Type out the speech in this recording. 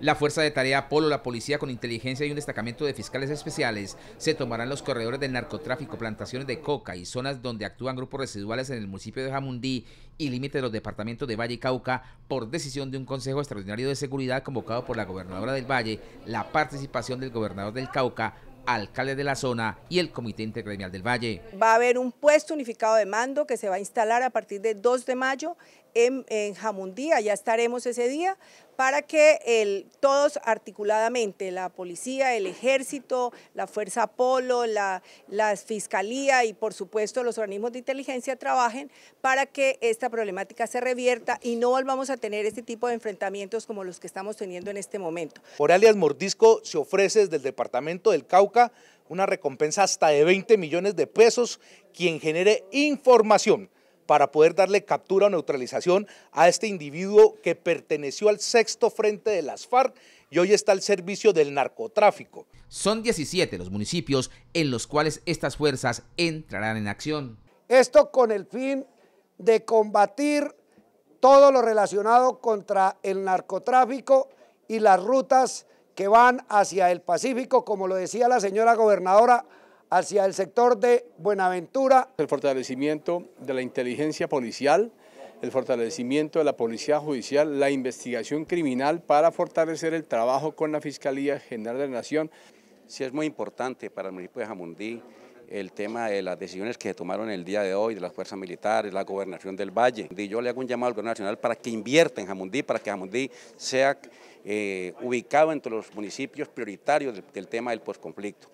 La Fuerza de Tarea Polo, la Policía con Inteligencia y un destacamento de fiscales especiales se tomarán los corredores del narcotráfico, plantaciones de coca y zonas donde actúan grupos residuales en el municipio de Jamundí y límite de los departamentos de Valle y Cauca por decisión de un Consejo Extraordinario de Seguridad convocado por la gobernadora del Valle, la participación del gobernador del Cauca, alcalde de la zona y el Comité Intergremial del Valle. Va a haber un puesto unificado de mando que se va a instalar a partir del 2 de mayo en, en Jamundí, allá estaremos ese día para que todos articuladamente, la policía, el ejército, la Fuerza Apolo, la, la, Fiscalía y por supuesto los organismos de inteligencia trabajen para que esta problemática se revierta y no volvamos a tener este tipo de enfrentamientos como los que estamos teniendo en este momento. Por alias Mordisco se ofrece desde el departamento del Cauca una recompensa hasta de 20 millones de pesos quien genere información para poder darle captura o neutralización a este individuo que perteneció al sexto frente de las FARC y hoy está al servicio del narcotráfico. Son 17 los municipios en los cuales estas fuerzas entrarán en acción. Esto con el fin de combatir todo lo relacionado contra el narcotráfico y las rutas que van hacia el Pacífico, como lo decía la señora gobernadora, hacia el sector de Buenaventura. El fortalecimiento de la inteligencia policial, el fortalecimiento de la policía judicial, la investigación criminal para fortalecer el trabajo con la Fiscalía General de la Nación. Sí es muy importante para el municipio de Jamundí el tema de las decisiones que se tomaron el día de hoy de las fuerzas militares, la gobernación del Valle. yo le hago un llamado al gobierno nacional para que invierta en Jamundí, para que Jamundí sea eh, ubicado entre los municipios prioritarios del, del tema del posconflicto.